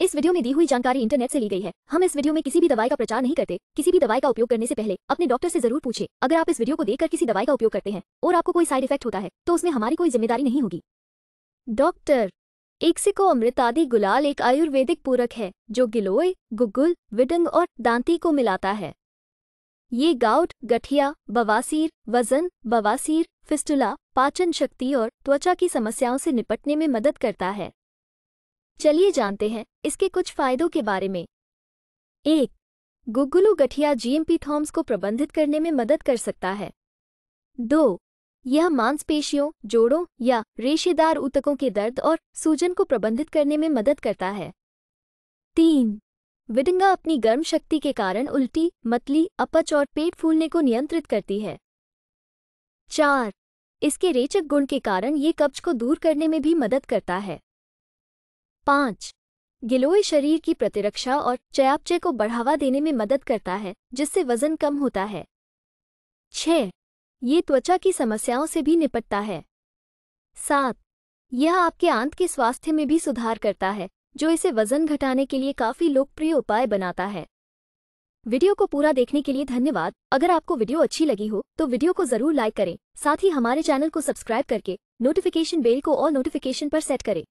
इस वीडियो में दी हुई जानकारी इंटरनेट से ली गई है हम इस वीडियो में किसी भी दवाई का प्रचार नहीं करते किसी भी दवाई का उपयोग करने से पहले अपने डॉक्टर से जरूर पूछे अगर आप इस वीडियो को देखकर किसी दवाई का उपयोग करते हैं और आपको कोई साइड इफेक्ट होता है तो उसमें हमारी कोई जिम्मेदारी नहीं होगी डॉक्टर एक अमृत आदि गुलाल एक आयुर्वेदिक पूरक है जो गिलोय गुगुल विडंग और दांती को मिलाता है ये गाउट गठिया बवासीर वजन बवासीर फिस्टुला पाचन शक्ति और त्वचा की समस्याओं से निपटने में मदद करता है चलिए जानते हैं इसके कुछ फायदों के बारे में एक गुग्गुलू गठिया जीएमपी थॉम्स को प्रबंधित करने में मदद कर सकता है दो यह मांसपेशियों जोड़ों या रेशेदार ऊतकों के दर्द और सूजन को प्रबंधित करने में मदद करता है तीन विडंगा अपनी गर्म शक्ति के कारण उल्टी मतली अपच और पेट फूलने को नियंत्रित करती है चार इसके रेचक गुण के कारण ये कब्ज को दूर करने में भी मदद करता है पाँच गिलोय शरीर की प्रतिरक्षा और चयापचय को बढ़ावा देने में मदद करता है जिससे वजन कम होता है छः ये त्वचा की समस्याओं से भी निपटता है सात यह आपके आंत के स्वास्थ्य में भी सुधार करता है जो इसे वजन घटाने के लिए काफ़ी लोकप्रिय उपाय बनाता है वीडियो को पूरा देखने के लिए धन्यवाद अगर आपको वीडियो अच्छी लगी हो तो वीडियो को जरूर लाइक करें साथ ही हमारे चैनल को सब्सक्राइब करके नोटिफिकेशन बेल को और नोटिफिकेशन पर सेट करें